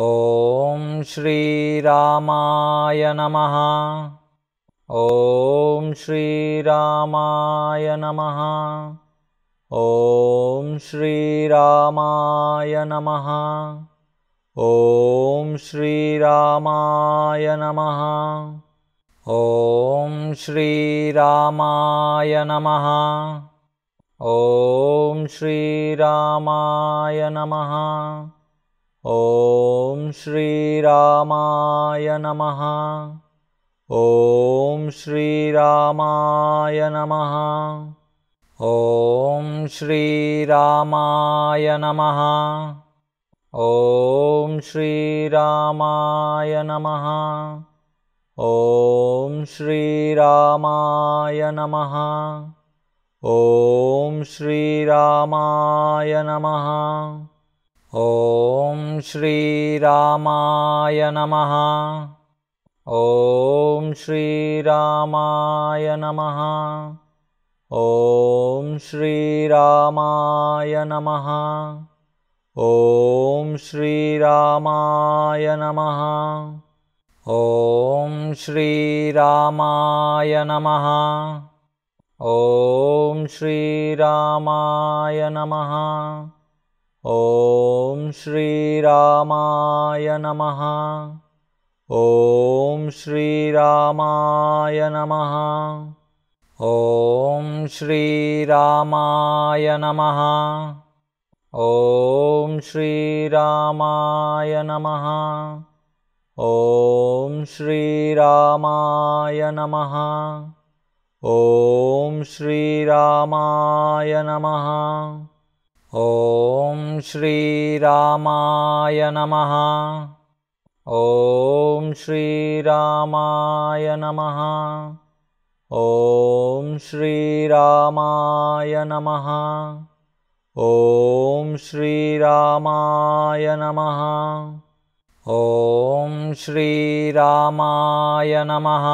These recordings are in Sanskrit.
ॐ श्रीरामाय नमः ॐ श्रीरामाय नमः ॐ श्रीरामाय नमः ॐ श्रीरामाय नमः ॐ श्रीरामाय नमः ॐ श्रीरामाय नमः नमः ॐ श्रीरामाय नमः ॐ श्रीरामाय नमः ॐ श्रीरामाय नमः ॐ श्रीरामाय नमः ॐ श्रीरामाय नमः ॐ श्रीरामाय नमः नमः ॐ श्रीरामाय नमः ॐ श्रीरामाय नमः ॐ श्रीरामाय नमः ॐ श्रीरामाय नमः ॐ श्रीरामाय नमः ॐ श्रीरामाय नमः नमः ॐ श्रीरामाय नमः ॐ श्रीरामाय नमः ॐ श्रीरामाय नमः ॐ श्रीरामाय नमः ॐ श्रीरामाय नमः ॐ श्रीरामाय नमः नमः ॐ श्रीरामाय नमः ॐ श्रीरामाय नमः ॐ श्रीरामाय नमः ॐ श्रीरामाय नमः ॐ श्रीरामाय नमः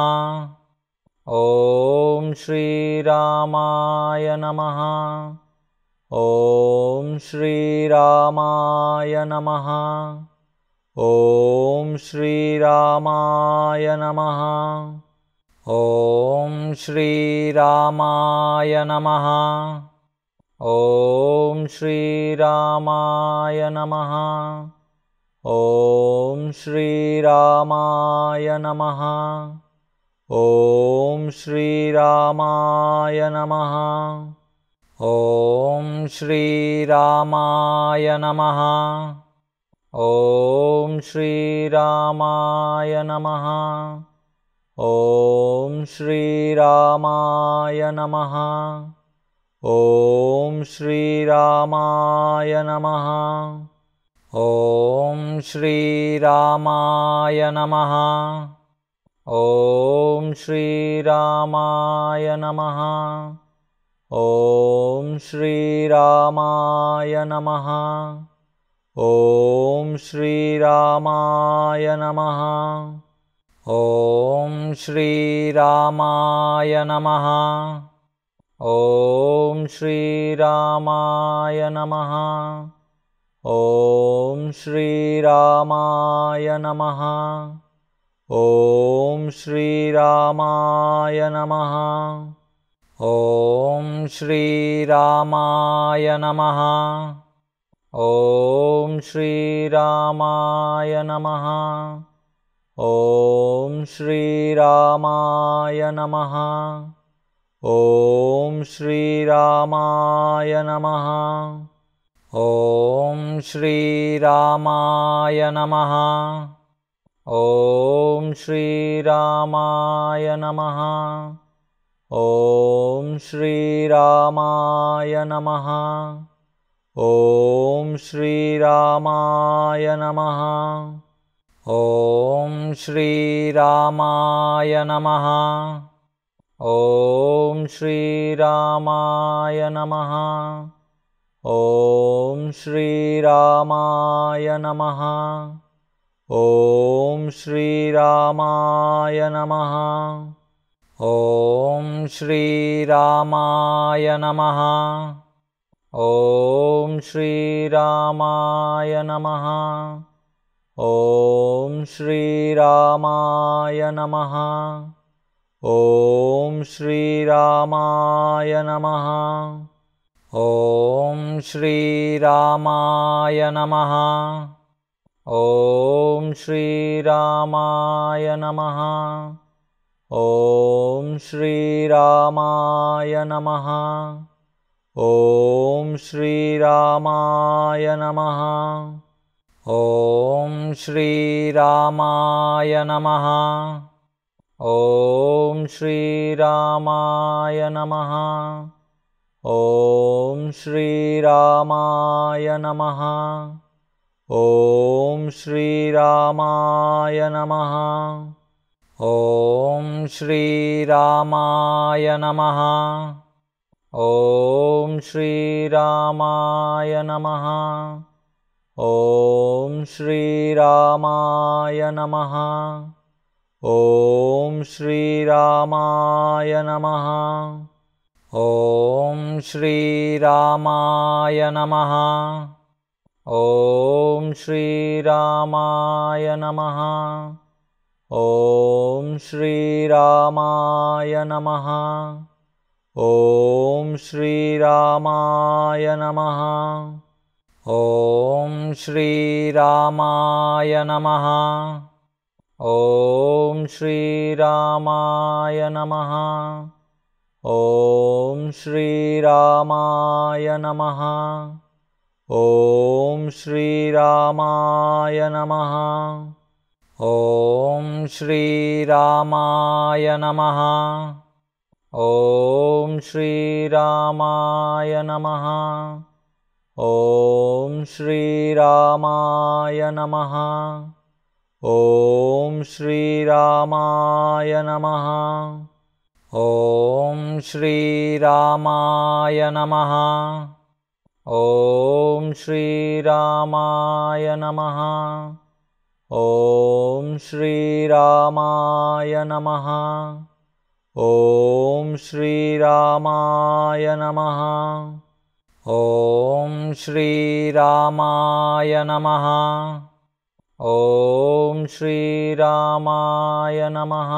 ॐ श्रीरामाय नमः नमः ॐ श्रीरामाय नमः ॐ श्रीरामाय नमः ॐ श्रीरामाय नमः ॐ श्रीरामाय नमः ॐ श्रीरामाय नमः ॐ श्रीरामाय नमः नमः ॐ श्रीरामाय नमः ॐ श्रीरामाय नमः ॐ श्रीरामाय नमः ॐ श्रीरामाय नमः ॐ श्रीरामाय नमः ॐ श्रीरामाय नमः नमः ॐ श्रीरामाय नमः ॐ श्रीरामाय नमः ॐ श्रीरामाय नमः ॐ श्रीरामाय नमः ॐ श्रीरामाय नमः ॐ श्रीरामाय नमः ॐ श्रीरामाय नमः ॐ श्रीरामाय नमः ॐ श्रीरामाय नमः ॐ श्रीरामाय नमः ॐ श्रीरामाय नमः ॐ श्रीरामाय नमः ॐ श्रीरामाय नमः ॐ श्रीरामाय नमः ॐ श्रीरामाय नमः ॐ श्रीरामाय नमः ॐ श्रीरामाय नमः ॐ श्रीरामाय नमः ॐ श्रीरामाय नमः ॐ श्रीरामाय नमः ॐ श्रीरामाय नमः ॐ श्रीरामाय नमः ॐ श्रीरामाय नमः नमः ॐ श्रीरामाय नमः ॐ श्रीरामाय नमः ॐ श्रीरामाय नमः ॐ श्रीरामाय नमः ॐ श्रीरामाय नमः ॐ श्रीरामाय नमः नमः ॐ श्रीरामाय नमः ॐ श्रीरामाय नमः ॐ श्रीरामाय नमः ॐ श्रीरामाय नमः ॐ श्रीरामाय नमः ॐ श्रीरामाय नमः नमः ॐ श्रीरामाय नमः ॐ श्रीरामाय नमः ॐ श्रीरामाय नमः ॐ श्रीरामाय नमः ॐ श्रीरामाय नमः ॐ श्रीरामाय नमः ॐ श्रीरामाय नमः ॐ श्रीरामाय नमः ॐ श्रीरामाय नमः ॐ श्रीरामाय नमः ॐ श्रीरामाय नमः ॐ श्रीरामाय नमः नमः ॐ श्रीरामाय नमः ॐ श्रीरामाय नमः ॐ श्रीरामाय नमः ॐ श्रीरामाय नमः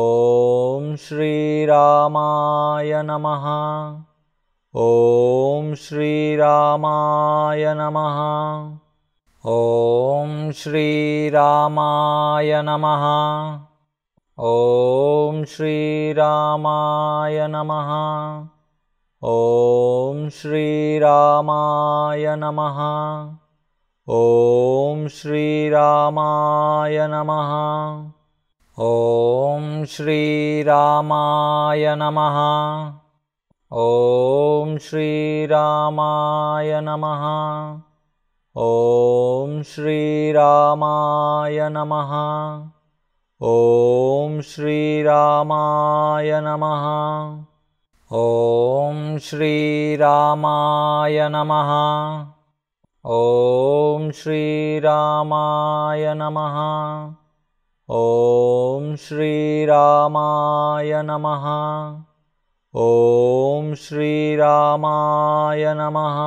ॐ श्रीरामाय नमः ॐ श्रीरामाय नमः नमः ॐ श्रीरामाय नमः ॐ श्रीरामाय नमः ॐ श्रीरामाय नमः ॐ श्रीरामाय नमः ॐ श्रीरामाय नमः ॐ श्रीरामाय नमः नमः ॐ श्रीरामाय नमः ॐ श्रीरामाय नमः ॐ श्रीरामाय नमः ॐ श्रीरामाय नमः ॐ श्रीरामाय नमः ॐ श्रीरामाय नमः